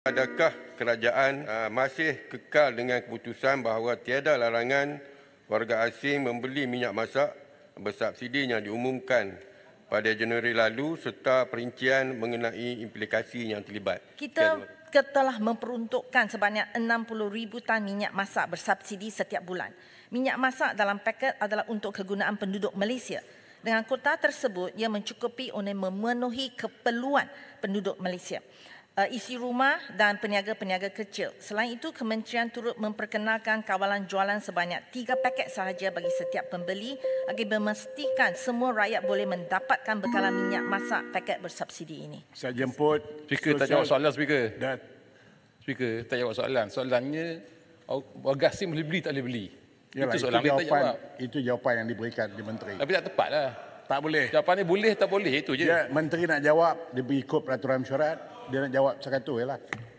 Adakah kerajaan ah, masih kekal dengan keputusan bahawa tiada larangan warga asing membeli minyak masak bersubsidi yang diumumkan pada Januari lalu serta perincian mengenai implikasi yang terlibat? Kita telah memperuntukkan sebanyak 60,000 tan minyak masak bersubsidi setiap bulan. Minyak masak dalam paket adalah untuk kegunaan penduduk Malaysia. Dengan kota tersebut, ia mencukupi untuk memenuhi keperluan penduduk Malaysia. Uh, isi rumah dan peniaga-peniaga kecil. Selain itu, kementerian turut memperkenalkan kawalan jualan sebanyak tiga paket sahaja bagi setiap pembeli agar memastikan semua rakyat boleh mendapatkan bekalan minyak masak paket bersubsidi ini. Saya jemput. Speaker, tak jawab soalan, Speaker. Dan... Speaker, tak jawab soalan. Soalannya, Agassi boleh beli tak boleh beli? Yalah, itu itu jawapan, itu jawapan yang diberikan di Menteri. Tapi tak tepatlah. Tak boleh. Jawapan ni boleh tak boleh itu je. Ya, menteri nak jawab dia ikut peraturan mesyuarat, dia nak jawab sekatulah. Ya